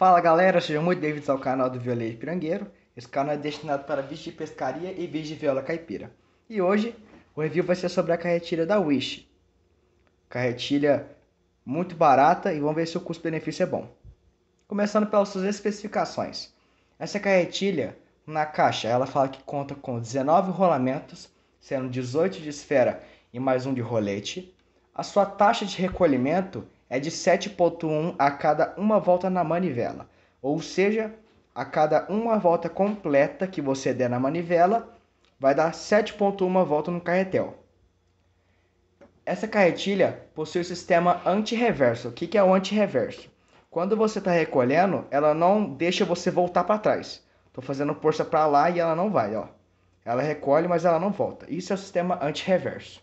Fala galera, sejam muito bem-vindos ao canal do Violeiro Pirangueiro. Esse canal é destinado para bichos de pescaria e bichos de viola caipira. E hoje o review vai ser sobre a carretilha da Wish. Carretilha muito barata e vamos ver se o custo-benefício é bom. Começando pelas suas especificações. Essa carretilha na caixa ela fala que conta com 19 rolamentos, sendo 18 de esfera e mais um de rolete. A sua taxa de recolhimento é de 7,1 a cada uma volta na manivela. Ou seja, a cada uma volta completa que você der na manivela, vai dar 7,1 volta no carretel. Essa carretilha possui o sistema anti-reverso. O que é o anti-reverso? Quando você está recolhendo, ela não deixa você voltar para trás. Estou fazendo força para lá e ela não vai. Ó. Ela recolhe, mas ela não volta. Isso é o sistema anti-reverso.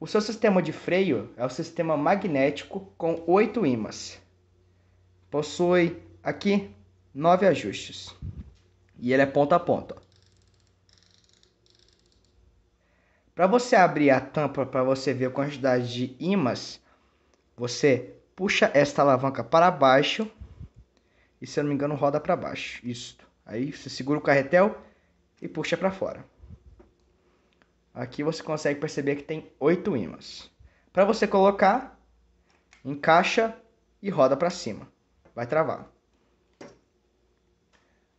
O seu sistema de freio é o sistema magnético com oito ímãs. Possui aqui nove ajustes. E ele é ponta a ponta. Para você abrir a tampa para você ver a quantidade de ímãs, você puxa esta alavanca para baixo e se eu não me engano roda para baixo. Isso. Aí você segura o carretel e puxa para fora. Aqui você consegue perceber que tem oito ímãs. Para você colocar, encaixa e roda para cima. Vai travar. Uh,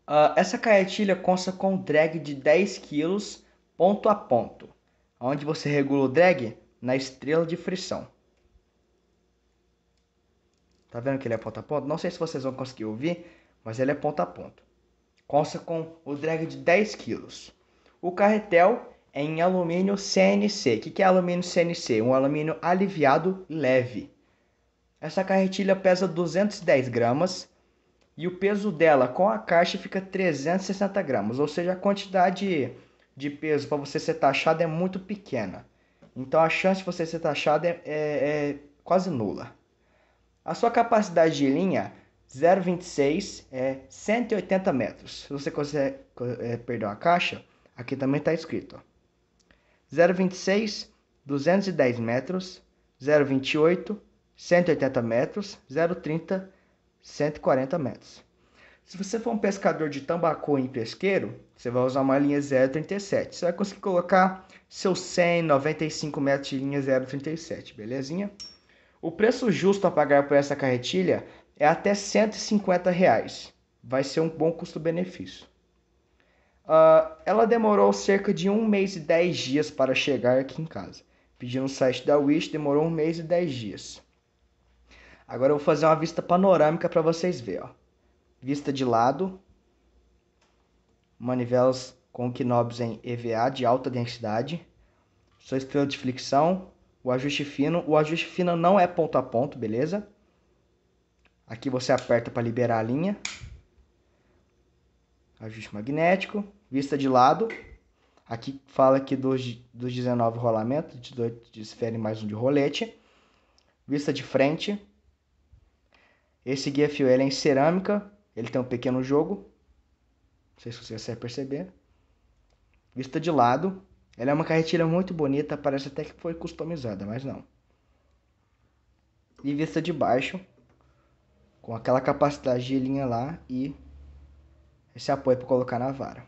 ah, essa carretilha consta com drag de 10 kg ponto a ponto, onde você regula o drag na estrela de frição. Tá vendo que ele é ponto a ponto? Não sei se vocês vão conseguir ouvir, mas ele é ponto a ponto. Consta com o drag de 10 kg. O carretel é em alumínio CNC. O que é alumínio CNC? Um alumínio aliviado leve. Essa carretilha pesa 210 gramas e o peso dela com a caixa fica 360 gramas, ou seja, a quantidade de peso para você ser taxado é muito pequena. Então a chance de você ser taxado é, é, é quase nula. A sua capacidade de linha 0,26 é 180 metros. Se você quiser, é, perdeu a caixa, aqui também está escrito. Ó. 026, 210 metros. 028, 180 metros. 030, 140 metros. Se você for um pescador de tambacu em pesqueiro, você vai usar uma linha 0,37. Você vai conseguir colocar seus 195 metros de linha 0,37, belezinha? O preço justo a pagar por essa carretilha é até 150 reais. Vai ser um bom custo-benefício. Uh, ela demorou cerca de um mês e dez dias para chegar aqui em casa. pedindo o site da Wish, demorou um mês e dez dias. Agora eu vou fazer uma vista panorâmica para vocês verem. Vista de lado, manivelas com knobs em EVA de alta densidade, sua estrela de flexão, o ajuste fino. O ajuste fino não é ponto a ponto, beleza? Aqui você aperta para liberar a linha. Ajuste magnético, vista de lado. Aqui fala que dos, dos 19 rolamentos, de 18 mais um de rolete. Vista de frente. Esse guia fio é em cerâmica, ele tem um pequeno jogo. Não sei se você consegue perceber. Vista de lado. Ela é uma carretilha muito bonita, parece até que foi customizada, mas não. E vista de baixo, com aquela capacidade de linha lá e esse apoio para colocar na vara.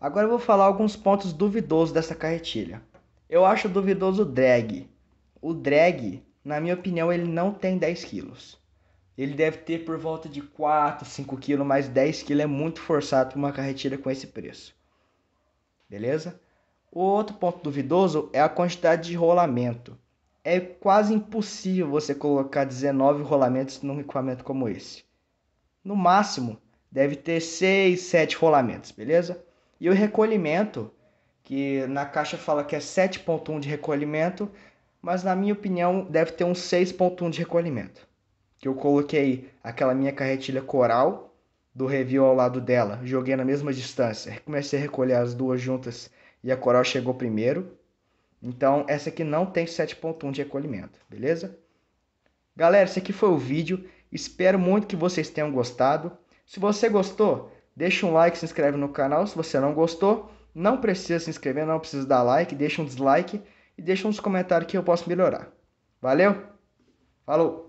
Agora eu vou falar alguns pontos duvidosos dessa carretilha. Eu acho duvidoso o drag. O drag, na minha opinião, ele não tem 10 quilos. Ele deve ter por volta de 4, 5 quilos, mas 10 quilos é muito forçado para uma carretilha com esse preço. Beleza? O outro ponto duvidoso é a quantidade de rolamento. É quase impossível você colocar 19 rolamentos num equipamento como esse. No máximo, deve ter 6, 7 rolamentos, beleza? E o recolhimento, que na caixa fala que é 7.1 de recolhimento, mas na minha opinião deve ter um 6.1 de recolhimento. Que eu coloquei aquela minha carretilha coral do review ao lado dela, joguei na mesma distância, comecei a recolher as duas juntas e a coral chegou primeiro. Então essa aqui não tem 7.1 de recolhimento, beleza? Galera, esse aqui foi o vídeo. Espero muito que vocês tenham gostado. Se você gostou, deixa um like, se inscreve no canal. Se você não gostou, não precisa se inscrever, não precisa dar like, deixa um dislike e deixa uns comentários que eu posso melhorar. Valeu? Falou!